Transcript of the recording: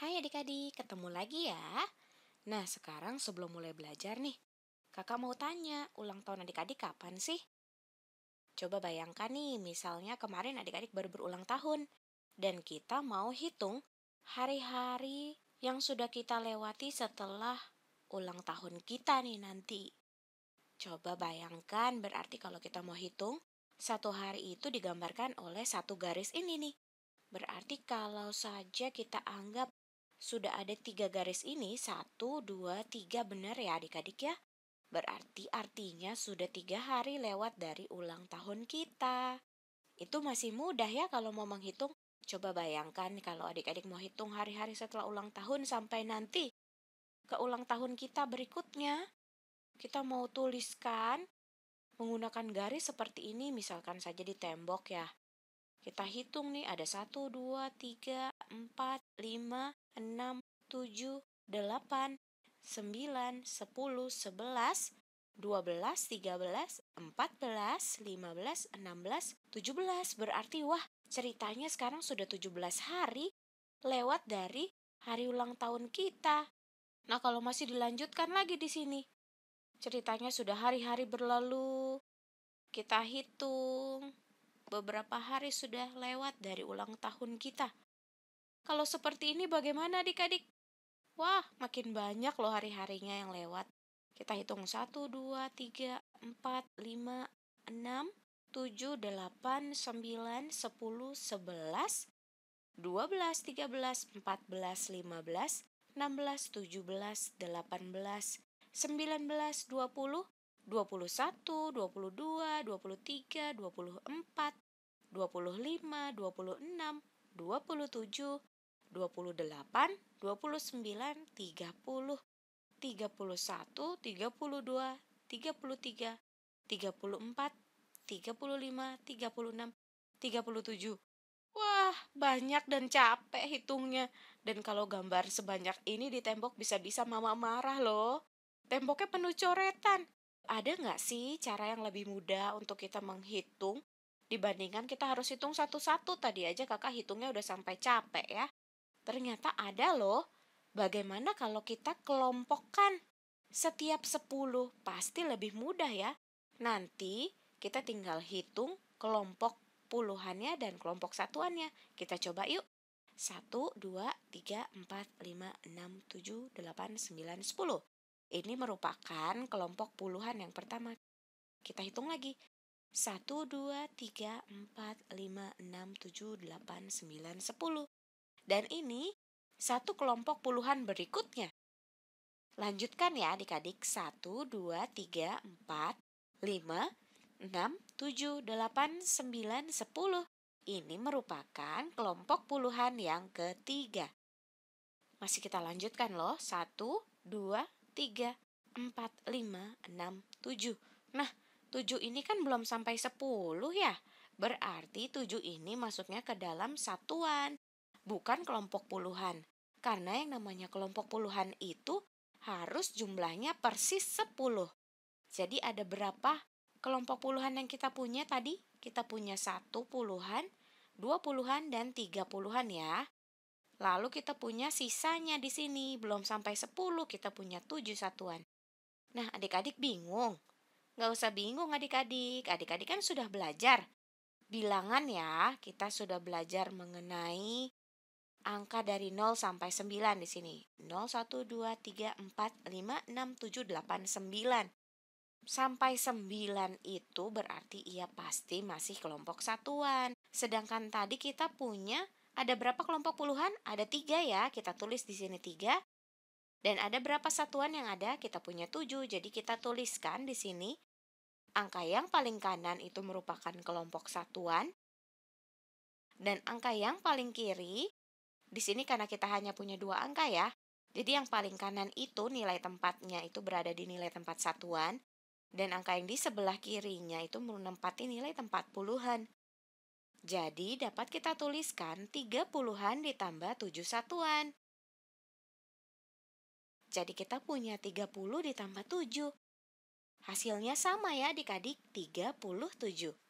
Hai adik-adik, ketemu lagi ya. Nah, sekarang sebelum mulai belajar nih, kakak mau tanya, ulang tahun adik-adik kapan sih? Coba bayangkan nih, misalnya kemarin adik-adik baru berulang tahun, dan kita mau hitung hari-hari yang sudah kita lewati setelah ulang tahun kita nih nanti. Coba bayangkan, berarti kalau kita mau hitung, satu hari itu digambarkan oleh satu garis ini nih. Berarti kalau saja kita anggap sudah ada tiga garis ini, satu, dua, tiga benar ya adik-adik ya? Berarti artinya sudah tiga hari lewat dari ulang tahun kita. Itu masih mudah ya kalau mau menghitung. Coba bayangkan kalau adik-adik mau hitung hari-hari setelah ulang tahun sampai nanti ke ulang tahun kita berikutnya. Kita mau tuliskan menggunakan garis seperti ini misalkan saja di tembok ya. Kita hitung nih ada 1, 2, 3, 4, 5, 6, 7, 8, 9, 10, 11, 12, 13, 14, 15, 16, 17. Berarti wah ceritanya sekarang sudah 17 hari lewat dari hari ulang tahun kita. Nah kalau masih dilanjutkan lagi di sini. Ceritanya sudah hari-hari berlalu. Kita hitung beberapa hari sudah lewat dari ulang tahun kita. Kalau seperti ini bagaimana adik-adik? Wah, makin banyak loh hari-harinya yang lewat. Kita hitung 1, 2, 3, 4, 5, 6, 7, 8, 9, 10, 11, 12, 13, 14, 15, 16, 17, 18, 19, 20, 21, 22, 23, 24, 25, 26, 27, 28, 29, 30, 31, 32, 33, 34, 35, 36, 37. Wah, banyak dan capek hitungnya. Dan kalau gambar sebanyak ini di tembok bisa-bisa mama marah loh. Temboknya penuh coretan ada nggak sih cara yang lebih mudah untuk kita menghitung dibandingkan kita harus hitung satu-satu tadi aja kakak hitungnya udah sampai capek ya. Ternyata ada loh. Bagaimana kalau kita kelompokkan setiap 10 pasti lebih mudah ya. Nanti kita tinggal hitung kelompok puluhannya dan kelompok satuannya. Kita coba yuk. 1, 2, 3, 4, 5, 6, 7, 8, 9, 10. Ini merupakan kelompok puluhan yang pertama. Kita hitung lagi. 1, 2, 3, 4, 5, 6, 7, 8, 9, 10. Dan ini satu kelompok puluhan berikutnya. Lanjutkan ya adik-adik. 1, 2, 3, 4, 5, 6, 7, 8, 9, 10. Ini merupakan kelompok puluhan yang ketiga. Masih kita lanjutkan loh. 1, 2, 3, 4, 5, 6, 7. Nah, 7 ini kan belum sampai 10 ya. Berarti 7 ini masuknya ke dalam satuan, bukan kelompok puluhan. Karena yang namanya kelompok puluhan itu harus jumlahnya persis 10. Jadi ada berapa kelompok puluhan yang kita punya tadi? Kita punya satu puluhan, dua puluhan, dan tiga puluhan ya. Lalu kita punya sisanya di sini, belum sampai 10, kita punya 7 satuan. Nah, adik-adik bingung. Nggak usah bingung adik-adik, adik-adik kan sudah belajar. Bilangan ya, kita sudah belajar mengenai angka dari 0 sampai 9 di sini. 0, 1, 2, 3, 4, 5, 6, 7, 8, 9. Sampai 9 itu berarti ia pasti masih kelompok satuan. Sedangkan tadi kita punya ada berapa kelompok puluhan? Ada tiga ya, kita tulis di sini tiga. Dan ada berapa satuan yang ada? Kita punya tujuh, jadi kita tuliskan di sini. Angka yang paling kanan itu merupakan kelompok satuan. Dan angka yang paling kiri, di sini karena kita hanya punya dua angka ya, jadi yang paling kanan itu nilai tempatnya itu berada di nilai tempat satuan, dan angka yang di sebelah kirinya itu menempati nilai tempat puluhan. Jadi dapat kita tuliskan tiga puluhan ditambah tujuh satuan. Jadi kita punya tiga puluh ditambah tujuh. Hasilnya sama ya adik-adik tujuh.